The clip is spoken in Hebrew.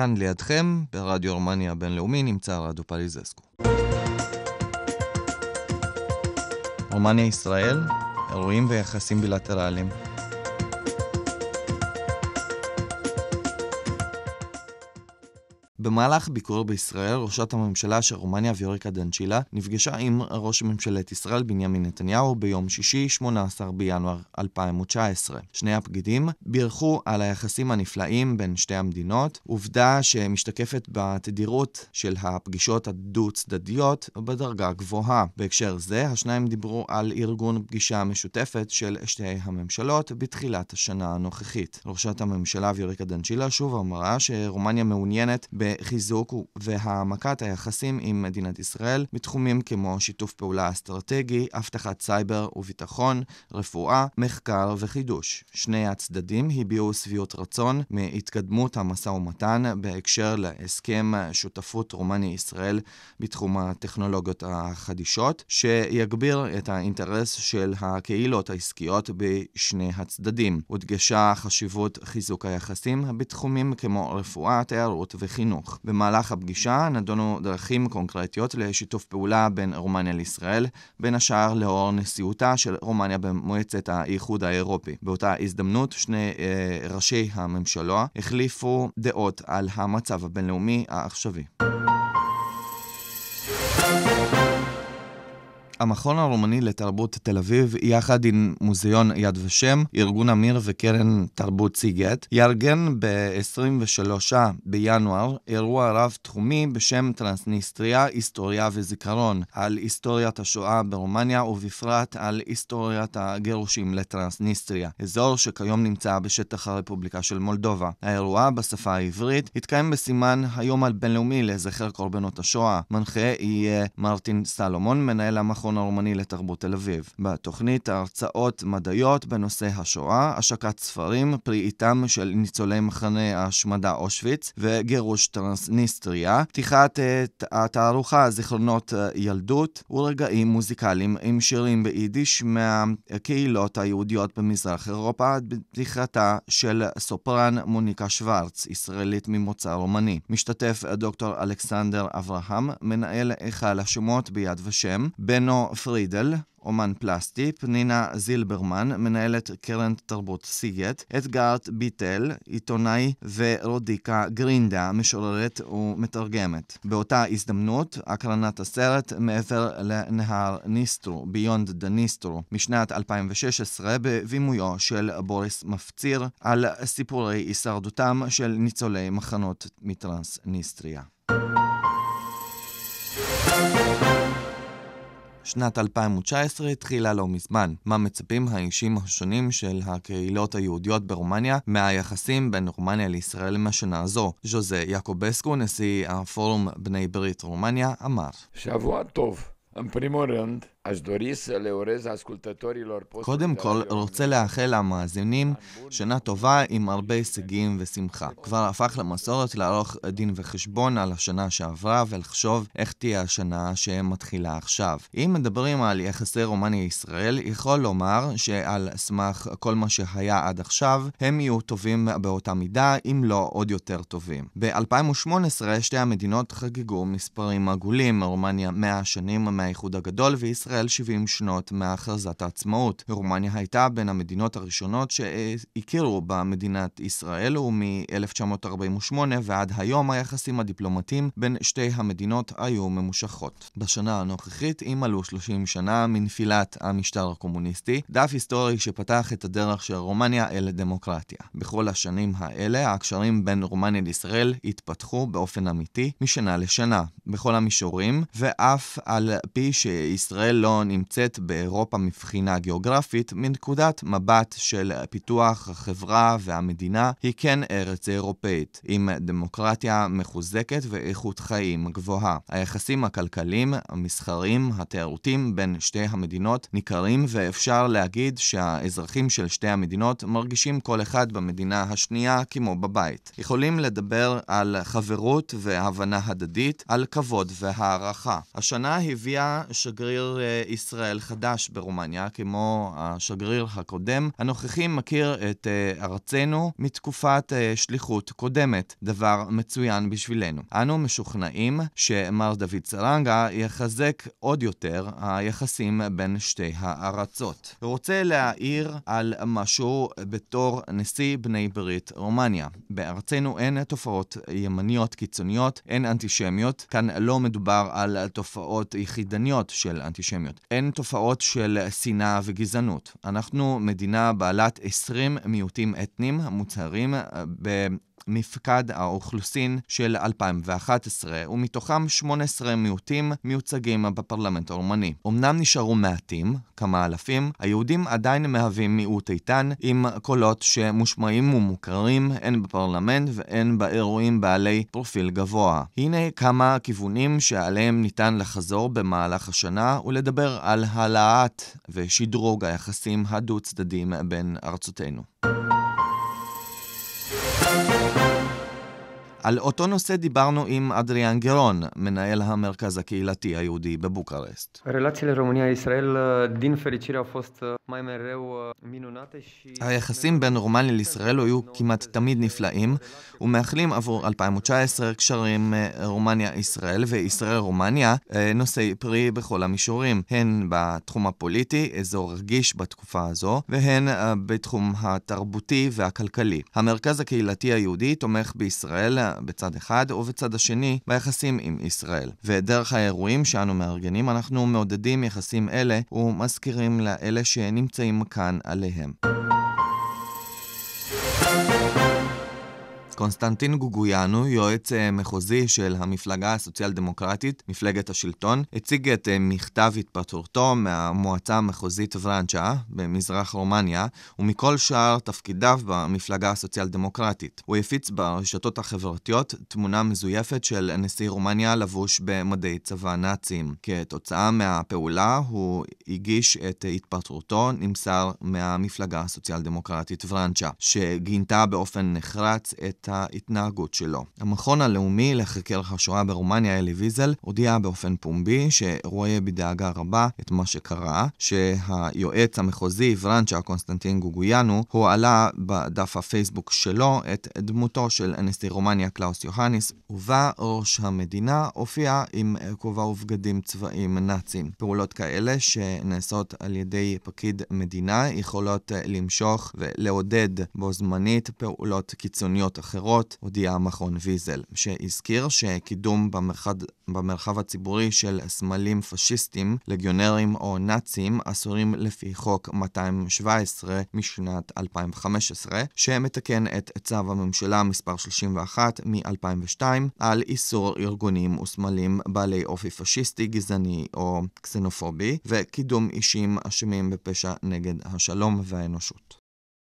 כאן לידכם, ברדיו רומניה הבינלאומי, נמצא רדיו פליזסקו. רומניה-ישראל, אירועים ויחסים בילטרליים. במהלך ביקור בישראל, ראשת הממשלה של רומניה ויוריקה דנצ'ילה נפגשה עם ראש ממשלת ישראל בנימין נתניהו ביום שישי, 18 בינואר 2019. שני הפקידים בירכו על היחסים הנפלאים בין שתי המדינות, עובדה שמשתקפת בתדירות של הפגישות הדו-צדדיות בדרגה גבוהה. בהקשר זה, השניים דיברו על ארגון פגישה משותפת של שתי הממשלות בתחילת השנה הנוכחית. ראשת הממשלה ויוריקה דנצ'ילה שוב אמרה שרומניה מעוניינת ב... בחיזוק והעמקת היחסים עם מדינת ישראל בתחומים כמו שיתוף פעולה אסטרטגי, אבטחת סייבר וביטחון, רפואה, מחקר וחידוש. שני הצדדים הביעו שביעות רצון מהתקדמות המשא ומתן בהקשר להסכם שותפות רומני ישראל בתחום הטכנולוגיות החדישות, שיגביר את האינטרס של הקהילות העסקיות בשני הצדדים. הודגשה חשיבות חיזוק היחסים בתחומים כמו רפואה, תיירות וחינוך. החינוך. במהלך הפגישה נדונו דרכים קונקרטיות לשיתוף פעולה בין רומניה לישראל, בין השאר לאור נשיאותה של רומניה במועצת האיחוד האירופי. באותה הזדמנות, שני אה, ראשי הממשלה החליפו דעות על המצב הבינלאומי העכשווי. המכון הרומני לתרבות תל אביב, יחד עם מוזיאון יד ושם, ארגון אמיר וקרן תרבות סיגט, יארגן ב-23 בינואר אירוע רב-תחומי בשם טרנסניסטריה, היסטוריה וזיכרון, על היסטוריית השואה ברומניה ובפרט על היסטוריית הגירושים לטרנסניסטריה, אזור שכיום נמצא בשטח הרפובליקה של מולדובה. האירוע בשפה העברית התקיים בסימן היום הבינלאומי לזכר קורבנות השואה. מנחה יהיה מרטין סלומון, מנהל המכון המוזיאון האומני לתרבות תל אביב. בתוכנית הרצאות מדעיות בנושא השואה, השקת ספרים, פרי עיטם של ניצולי מחנה ההשמדה אושוויץ וגירוש טרנסניסטריה, פתיחת את אה, התערוכה זיכרונות אה, ילדות ורגעים מוזיקליים עם שירים ביידיש מהקהילות היהודיות במזרח אירופה, עד פתיחתה של סופרן מוניקה שוורץ, ישראלית ממוצא רומני. משתתף דוקטור אלכסנדר אברהם, מנהל היכל השמות ביד ושם, בנו פרידל, אומן פלסטי, פנינה זילברמן, מנהלת קרן תרבות סיגט, אדגארט ביטל, עיתונאי ורודיקה גרינדה, משוררת ומתרגמת. באותה הזדמנות, הקרנת הסרט מעבר לנהר ניסטרו, ביונד דה ניסטרו, משנת 2016, בבימויו של בוריס מפציר, על סיפורי הישרדותם של ניצולי מחנות מטרנס-ניסטריה. thank you שנת 2019 התחילה לא מזמן. מה מצפים האישים השונים של הקהילות היהודיות ברומניה מהיחסים בין רומניה לישראל מהשנה הזו? ז'וזה יעקובסקו, נשיא הפורום בני ברית רומניה, אמר. שבוע טוב. În primul rând, aș dori să le urez ascultătorilor קודם כל, רוצה לאחל למאזינים שנה טובה עם הרבה הישגים ושמחה. כבר הפך למסורת לערוך דין וחשבון על השנה שעברה ולחשוב איך תהיה השנה שמתחילה עכשיו. אם מדברים על יחסי רומניה-ישראל, יכול לומר שעל סמך כל מה שהיה עד עכשיו, הם יהיו טובים באותה מידה, אם לא עוד יותר טובים. ב-2018 שתי המדינות חגגו מספרים עגולים, רומניה 100 שנים מהאיחוד הגדול וישראל 70 שנות מהכרזת העצמאות. רומניה הייתה בין המדינות הראשונות שהכירו במדינת ישראל, ומ-1948 ועד היום היחסים הדיפלומטיים בין שתי המדינות היו ממושכות. בשנה הנוכחית, אם עלו 30 שנה מנפילת המשטר הקומוניסטי, דף היסטורי שפתח את הדרך של רומניה אל דמוקרטיה. בכל השנים האלה, הקשרים בין רומניה לישראל התפתחו באופן אמיתי משנה לשנה, בכל המישורים, ואף על פי שישראל לא נמצאת באירופה מבחינה גיאוגרפית, מנקודת מבט של פיתוח החברה והמדינה, היא כן ארץ אירופאית, עם דמוקרטיה מחוזקת ואיכות חיים גבוהה. היחסים הכלכליים, המסחרים, התיירותים בין שתי המדינות ניכרים, ואפשר להגיד שהאזרחים של שתי המדינות מרגישים כל אחד במדינה השנייה כמו בבית. יכולים לדבר על חברות והבנה הדדית, על כבוד והערכה. השנה הביאה שגריר אה, ישראל חדש ברומניה, כמו השגריר הקודם. הנוכחי מכיר את אה, ארצנו מתקופת אה, שליחות קודמת, דבר מצוין בשבילנו. אנו משוכנעים שמר דוד סרנגה יחזק עוד יותר היחסים בין שתי הארצות. רוצה להעיר על משהו בתור נשיא בני ברית רומניה. בארצנו אין תופעות ימניות קיצוניות, אין אנטישמיות, כאן לא מדובר על תופעות יחידות. קלידניות של אנטישמיות. אין תופעות של שנאה וגזענות. אנחנו מדינה בעלת 20 מיעוטים אתניים מוצהרים אה, ב... מפקד האוכלוסין של 2011, ומתוכם 18 מיעוטים מיוצגים בפרלמנט הרומני. אמנם נשארו מעטים, כמה אלפים, היהודים עדיין מהווים מיעוט איתן, עם קולות שמושמעים ומוכרים הן בפרלמנט והן באירועים בעלי פרופיל גבוה. הנה כמה כיוונים שעליהם ניתן לחזור במהלך השנה ולדבר על העלאת ושדרוג היחסים הדו-צדדיים בין ארצותינו. על אותו נושא דיברנו עם אדריאן גרון, מנהל המרכז הקהילתי היהודי בבוקרשט. אה, אה, אה, היחסים בין רומניה לישראל היו כמעט תמיד נפלאים, ומאחלים עבור 2019 קשרים רומניה-ישראל וישראל-רומניה, נושאי פרי בכל המישורים, הן בתחום הפוליטי, אזור רגיש בתקופה הזו, והן בתחום התרבותי והכלכלי. המרכז הקהילתי היהודי תומך בישראל בצד אחד, ובצד השני, ביחסים עם ישראל. ודרך האירועים שאנו מארגנים, אנחנו מעודדים יחסים אלה ומזכירים לאלה שנמצאים כאן עליהם. קונסטנטין גוגויאנו, יועץ אה, מחוזי של המפלגה הסוציאל דמוקרטית, מפלגת השלטון, הציג את אה, מכתב התפטרותו מהמועצה המחוזית ורנצ'ה במזרח רומניה, ומכל שאר תפקידיו במפלגה הסוציאל דמוקרטית. הוא הפיץ ברשתות החברתיות תמונה מזויפת של נשיא רומניה לבוש במדי צבא נאצים. כתוצאה מהפעולה הוא הגיש את התפטרותו, נמסר מהמפלגה הסוציאל דמוקרטית ורנצ'ה, שגינתה באופן נחרץ את ההתנהגות שלו. המכון הלאומי לחקר השואה ברומניה, אלי ויזל, הודיע באופן פומבי שרואה בדאגה רבה את מה שקרה, שהיועץ המחוזי ורנצ'ה קונסטנטין גוגויאנו הועלה בדף הפייסבוק שלו את דמותו של נשיא רומניה קלאוס יוהניס, ובה ראש המדינה הופיע עם כובע ובגדים צבאיים נאצים. פעולות כאלה שנעשות על ידי פקיד מדינה יכולות למשוך ולעודד בו זמנית פעולות קיצוניות אחרות. אחרות, הודיע מכון ויזל, שהזכיר שקידום במרחד, במרחב הציבורי של סמלים פשיסטים, לגיונרים או נאצים אסורים לפי חוק 217 משנת 2015, שמתקן את צו הממשלה מספר 31 מ-2002 על איסור ארגונים וסמלים בעלי אופי פשיסטי, גזעני או קסנופובי, וקידום אישים אשמים בפשע נגד השלום והאנושות.